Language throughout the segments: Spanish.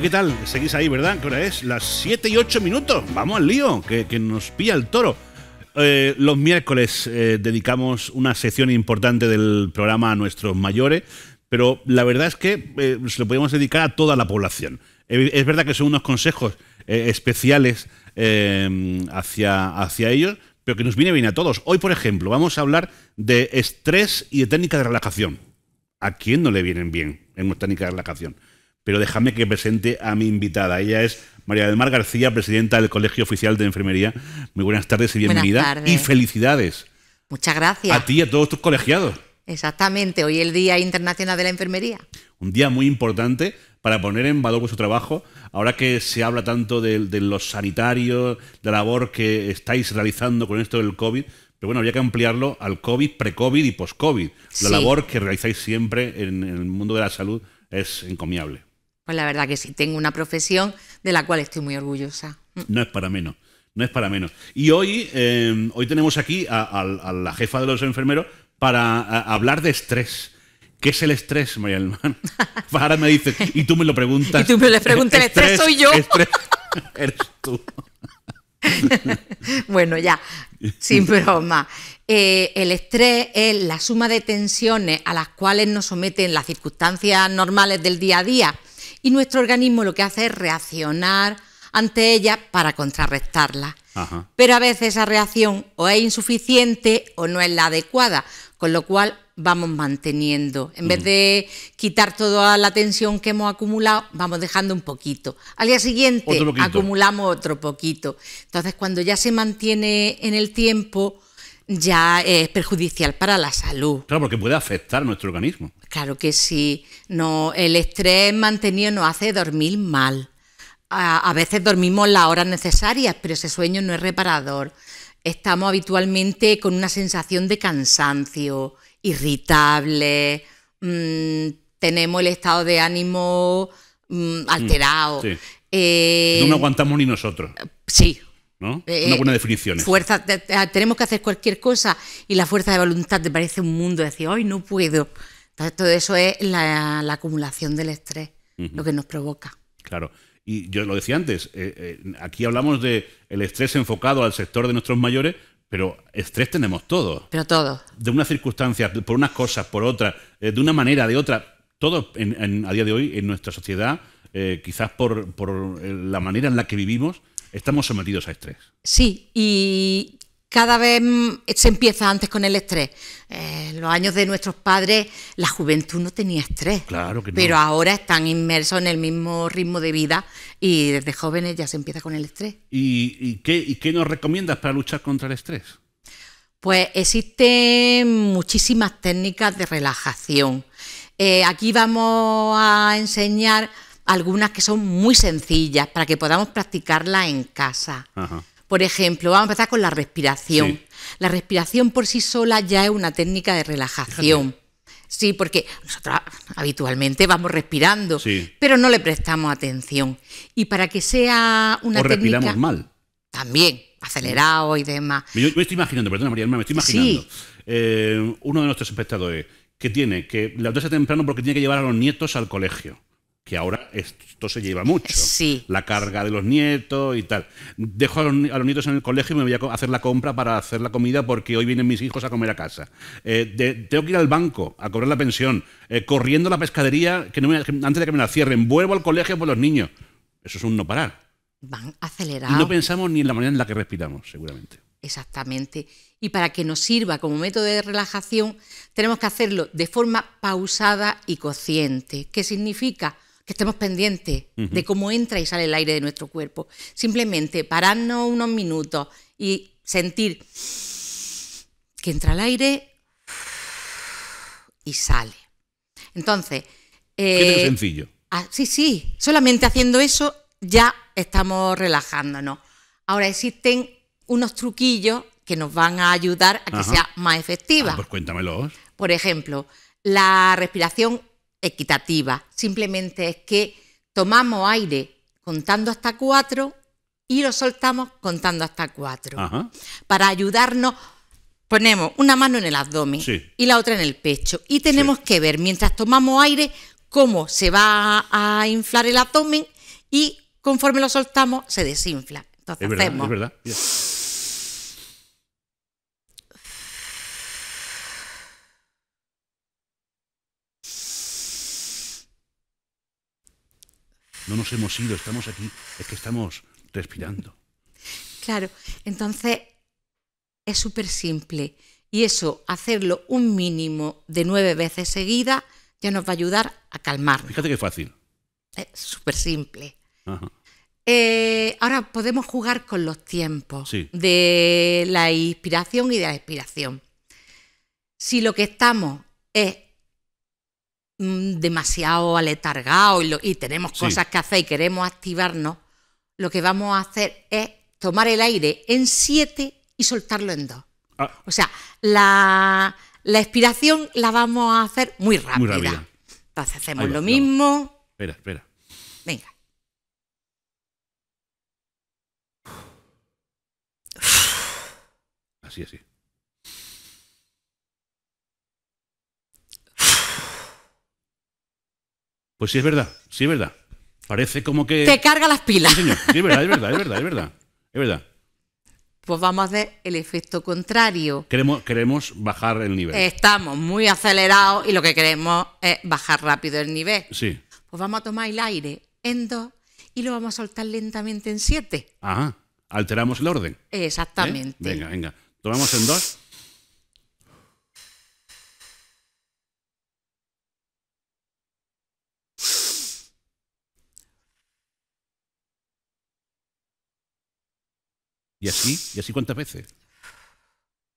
¿qué tal? Seguís ahí, ¿verdad? ¿Qué hora es? Las 7 y 8 minutos. Vamos al lío, que, nos pilla el toro. Eh, los miércoles eh, dedicamos una sección importante del programa a nuestros mayores, pero la verdad es que eh, se lo podemos dedicar a toda la población. es verdad que son unos consejos especiales hacia, hacia ellos, pero que nos viene bien a todos. Hoy, por ejemplo, vamos a hablar de estrés y de técnicas de relajación. ¿A quién no le vienen bien en técnicas de relajación? pero déjame que presente a mi invitada. Ella es María del Mar García, presidenta del Colegio Oficial de Enfermería. Muy buenas tardes y bienvenida. Y felicidades. Muchas gracias. A ti y a todos tus colegiados. Exactamente, hoy el Día Internacional de la Enfermería. Un día muy importante para poner en valor vuestro trabajo. Ahora que se habla tanto de, los sanitarios, de la labor que estáis realizando con esto del COVID, pero bueno, habría que ampliarlo al COVID, pre-COVID y post-COVID. La labor que realizáis siempre en el mundo de la salud es encomiable. Pues la verdad que sí, tengo una profesión de la cual estoy muy orgullosa. Mm. No es para menos, no es para menos. Y hoy, em, hoy tenemos aquí a, la jefa de los enfermeros para hablar de estrés. ¿Qué es el estrés, María del Ahora me dices, y tú me lo preguntas. Y tú me le preguntas, el estrés, soy yo. Estrés, eres tú. bueno, ya, sin broma. Eh, el estrés es la suma de tensiones a las cuales nos someten las circunstancias normales del día a día y nuestro organismo lo que hace es reaccionar ante ella para contrarrestarla. Pero a veces esa reacción o es insuficiente o no es la adecuada, con lo cual vamos manteniendo. En vez mm. de quitar toda la tensión que hemos acumulado, vamos dejando un poquito. Al día siguiente acumulamos otro poquito. Entonces, cuando ya se mantiene en el tiempo, ya es perjudicial para la salud. Claro, porque puede afectar nuestro organismo. Claro que sí. No, el estrés mantenido nos hace dormir mal. A, veces dormimos las horas necesarias, pero ese sueño no es reparador. Estamos habitualmente con una sensación de cansancio, irritable, mm, tenemos el estado de ánimo mm, mm, alterado. Eh, no aguantamos ni nosotros. Sí, ¿no? Eh, una eh, definición. Ah, tenemos que hacer cualquier cosa y la fuerza de voluntad te parece un mundo, decir, hoy no puedo. todo eso es la, acumulación del estrés, lo que nos provoca. Claro. Y yo lo decía antes, eh, aquí hablamos de el estrés enfocado al sector de nuestros mayores, pero estrés tenemos todos. Pero todos. De unas circunstancias, por unas cosas, por otras, de una manera, de otra. Todos a día de hoy en nuestra sociedad, quizás por la manera en la que vivimos, Estamos sometidos a estrés. Sí, y cada vez mm, se empieza antes con el estrés. Eh, los años de nuestros padres, la juventud no tenía estrés. Claro que no. Pero ahora están inmersos en el mismo ritmo de vida y desde jóvenes ya se empieza con el estrés. ¿Y, qué, nos recomiendas para luchar contra el estrés? Pues existen muchísimas técnicas de relajación. Eh, aquí vamos a enseñar algunas que son muy sencillas para que podamos practicarla en casa. Por ejemplo, vamos a empezar con la respiración. La respiración por sí sola ya es una técnica de relajación. Sí, porque nosotros habitualmente vamos respirando, pero no le prestamos atención. Y para que sea una o técnica... respiramos mal. También, acelerado y demás. Yo me estoy imaginando, perdona María, me estoy imaginando. Eh, uno de nuestros espectadores que tiene que levantarse temprano porque tiene que llevar a los nietos al colegio que ahora esto se lleva mucho. Sí. La carga de los nietos y tal. Dejo a los, nietos en el colegio y me voy a hacer la compra para hacer la comida porque hoy vienen mis hijos a comer a casa. Eh, tengo que ir al banco a cobrar la pensión. Eh, corriendo a la pescadería que no antes de que me la cierren. Vuelvo al colegio por los niños. Eso es un no parar. Van acelerados. No pensamos ni en la manera en la que respiramos, seguramente. Exactamente. Y para que nos sirva como método de relajación, tenemos que hacerlo de forma pausada y consciente. ¿Qué significa? que estemos pendientes de cómo entra y sale el aire de nuestro cuerpo. Simplemente pararnos unos minutos y sentir que entra el aire y sale. Entonces... Es Qué eh, sencillo. Ah, sí, sí. Solamente haciendo eso ya estamos relajándonos. Ahora existen unos truquillos que nos van a ayudar a que sea más efectiva. Ah, pues cuéntamelo Por ejemplo, la respiración equitativa, simplemente es que tomamos aire contando hasta cuatro y lo soltamos contando hasta cuatro. Para ayudarnos, ponemos una mano en el abdomen y la otra en el pecho. Y tenemos que ver, mientras tomamos aire, cómo se va a inflar el abdomen y conforme lo soltamos, se desinfla. Entonces es verdad, Es verdad. no nos hemos ido, estamos aquí, es que estamos respirando. Claro, entonces es súper simple. Y eso, hacerlo un mínimo de nueve veces seguida, ya nos va a ayudar a calmar Fíjate qué fácil. Es súper simple. Eh, ahora podemos jugar con los tiempos de la inspiración y de la expiración. Si lo que estamos es Mm, demasiado aletargado y, tenemos cosas que hacer y queremos activarnos, lo que vamos a hacer es tomar el aire en 7 y soltarlo en dos. Ah. O sea, la, expiración la vamos a hacer muy rápida. Entonces hacemos lo mismo. Espera, espera. Venga. Así, así. Pues sí es verdad, sí es verdad. Parece como que... Te carga las pilas. Sí, es verdad, es verdad, es verdad, es verdad. Pues vamos a hacer el efecto contrario. Queremos, queremos bajar el nivel. Estamos muy acelerados y lo que queremos es bajar rápido el nivel. Sí. Pues vamos a tomar el aire en dos y lo vamos a soltar lentamente en siete. Ajá. Alteramos el orden. Exactamente. ¿Eh? Venga, venga. Tomamos en dos. ¿Y así? ¿Y así cuántas veces?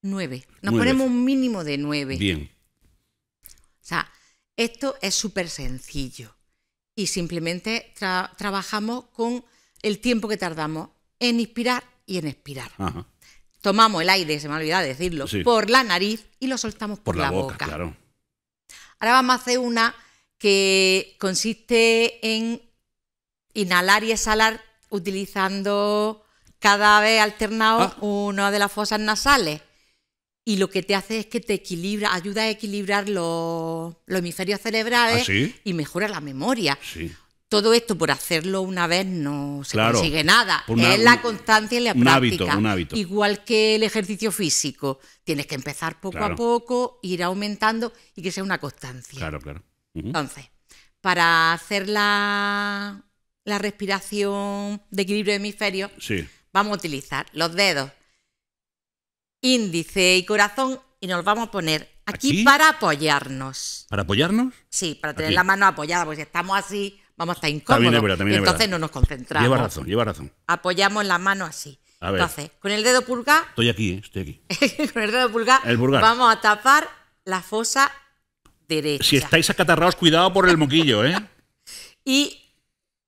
Nueve. Nos ponemos un mínimo de nueve. Bien. O sea, esto es súper sencillo y simplemente trabajamos con el tiempo que tardamos en inspirar y en expirar. Tomamos el aire, se me ha decirlo, por la nariz y lo soltamos por, la, boca, boca. Claro. Ahora vamos a hacer una que consiste en inhalar y exhalar utilizando cada vez alternado ah. una de las fosas nasales. Y lo que te hace es que te equilibra, ayuda a equilibrar los, hemisferios cerebrales ¿Ah, y mejora la memoria. Todo esto por hacerlo una vez no se consigue nada. es la constancia y la un Hábito, un hábito. Igual que el ejercicio físico. Tienes que empezar poco a poco, ir aumentando y que sea una constancia. Claro, claro. Entonces, para hacer la, respiración de equilibrio de hemisferio, sí. Vamos a utilizar los dedos índice y corazón y nos vamos a poner aquí, para apoyarnos. ¿Para apoyarnos? Sí, para tener la mano apoyada, porque si estamos así vamos a estar incómodos. entonces no nos concentramos. Lleva razón, lleva razón. Apoyamos la mano así. Entonces, con el dedo pulgar. Estoy aquí, eh, estoy aquí. con el dedo pulgar, vamos a tapar la fosa derecha. Si estáis acatarrados, cuidado por el moquillo, ¿eh? y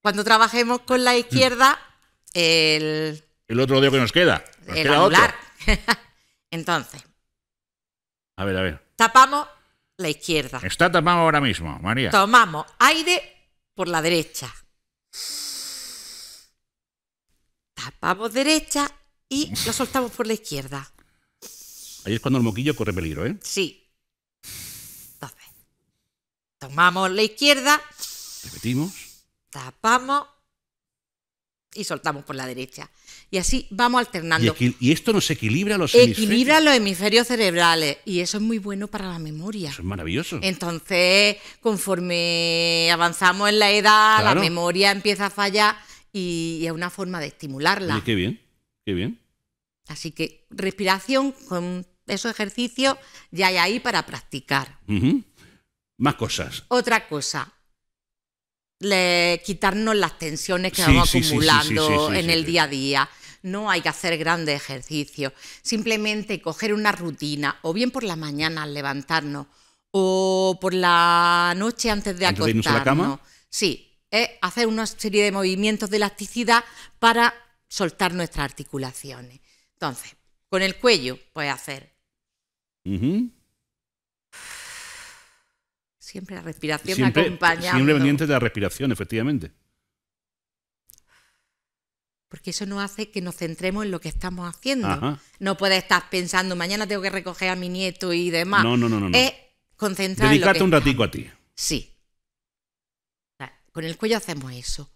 cuando trabajemos con la izquierda, mm. el el otro dedo que nos queda. el Otro. Entonces. A ver, a ver. Tapamos la izquierda. Está tapado ahora mismo, María. Tomamos aire por la derecha. Tapamos derecha y lo soltamos por la izquierda. Ahí es cuando el moquillo corre peligro, ¿eh? Sí. Entonces, tomamos la izquierda. Repetimos. Tapamos y soltamos por la derecha y así vamos alternando. Y, esto nos equilibra los hemisferios. Equilibra los hemisferios cerebrales y eso es muy bueno para la memoria. Eso es maravilloso. Entonces, conforme avanzamos en la edad, la memoria empieza a fallar y, es una forma de estimularla. qué bien, qué bien. Así que respiración con esos ejercicios ya hay ahí para practicar. Más cosas. Otra cosa, le, quitarnos las tensiones que vamos acumulando en el día a día. No hay que hacer grandes ejercicios, simplemente coger una rutina, o bien por la mañana al levantarnos, o por la noche antes de acostarnos. Sí, es hacer una serie de movimientos de elasticidad para soltar nuestras articulaciones. Entonces, con el cuello, puedes hacer. Siempre la respiración siempre, acompaña. Siempre pendiente de la respiración, efectivamente. Porque eso no hace que nos centremos en lo que estamos haciendo. No puedes estar pensando, mañana tengo que recoger a mi nieto y demás. No, no, no, no. Es Dedicarte un ratico a ti. Sí. Con el cuello hacemos eso.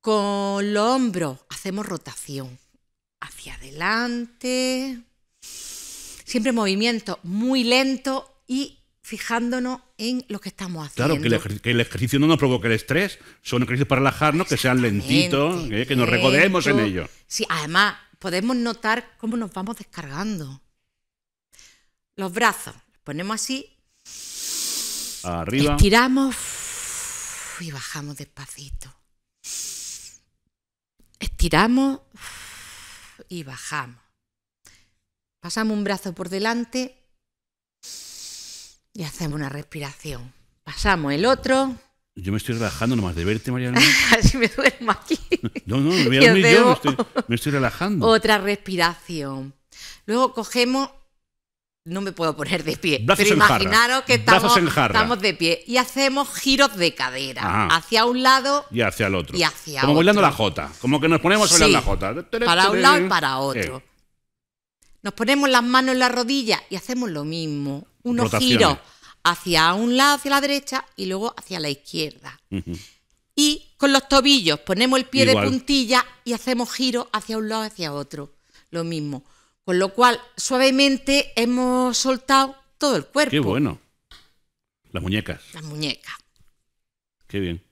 Con los hombros hacemos rotación. Hacia adelante. Siempre movimiento muy lento y fijándonos en lo que estamos haciendo. Claro, que el, ejercicio no nos provoque el estrés, son ejercicios para relajarnos, que sean lentitos, eh, que nos recodemos en ello. Sí, además podemos notar cómo nos vamos descargando. Los brazos, ponemos así. Arriba. Estiramos y bajamos despacito. Estiramos y bajamos. Pasamos un brazo por delante y hacemos una respiración. Pasamos el otro. Yo me estoy relajando nomás de verte, Mariana. Así me duermo aquí. No, no, me voy a dormir yo, me estoy, relajando. Otra respiración. Luego cogemos no me puedo poner de pie. pero imaginaros que estamos, estamos, de pie y hacemos giros de cadera hacia un lado y hacia el otro. Y como volando bailando la jota, como que nos ponemos la jota. Para un lado y para eh. otro. Nos ponemos las manos en la rodilla y hacemos lo mismo unos giros hacia un lado, hacia la derecha y luego hacia la izquierda. Y con los tobillos ponemos el pie de puntilla y hacemos giros hacia un lado, hacia otro. Lo mismo. Con lo cual, suavemente hemos soltado todo el cuerpo. Qué bueno. Las muñecas. Las muñecas. Qué bien.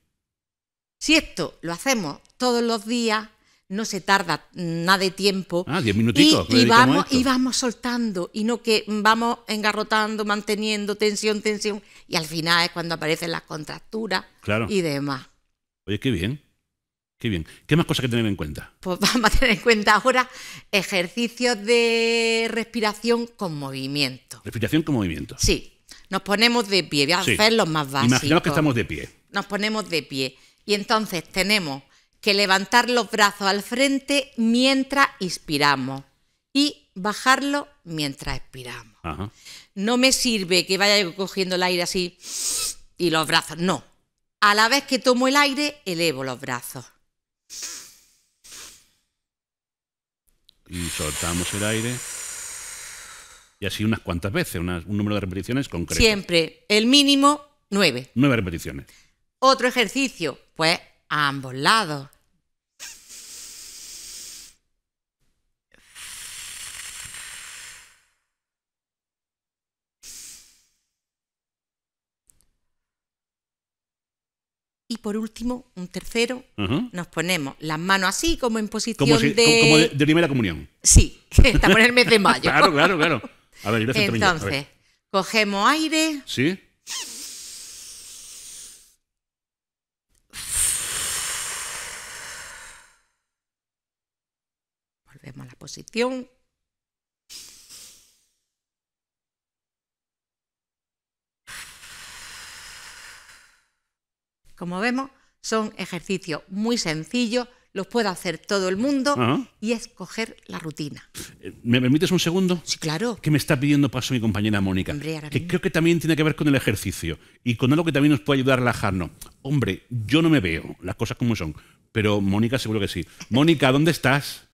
Si esto lo hacemos todos los días, no se tarda nada de tiempo. Ah, diez minutitos. Y, vamos, y vamos soltando, y no que vamos engarrotando, manteniendo tensión, tensión, y al final es cuando aparecen las contracturas claro. y demás. Oye, qué bien. Qué bien. ¿Qué más cosas que tener en cuenta? Pues vamos a tener en cuenta ahora ejercicios de respiración con movimiento. Respiración con movimiento. Sí. Nos ponemos de pie. Voy a hacer los más básicos. Imaginaos que estamos de pie. Nos ponemos de pie. Y entonces tenemos que levantar los brazos al frente mientras inspiramos y bajarlo mientras expiramos. No me sirve que vaya cogiendo el aire así y los brazos, no. A la vez que tomo el aire, elevo los brazos. Y soltamos el aire. Y así unas cuantas veces, un número de repeticiones concreto. Siempre, el mínimo, nueve. Nueve repeticiones. Otro ejercicio, pues a ambos lados. Y por último, un tercero, nos ponemos las manos así, como en posición de... Como de, primera comunión. Sí, está por el mes de mayo. claro, claro, claro. A ver, Entonces, cogemos aire. Sí. Volvemos a la posición. Como vemos, son ejercicios muy sencillos, los puede hacer todo el mundo y escoger la rutina. ¿Me permites un segundo? Sí, claro. Que me está pidiendo paso mi compañera Mónica. que creo que también tiene que ver con el ejercicio y con algo que también nos puede ayudar a relajarnos. Hombre, yo no me veo, las cosas como son, pero Mónica seguro que sí. Mónica, ¿dónde estás?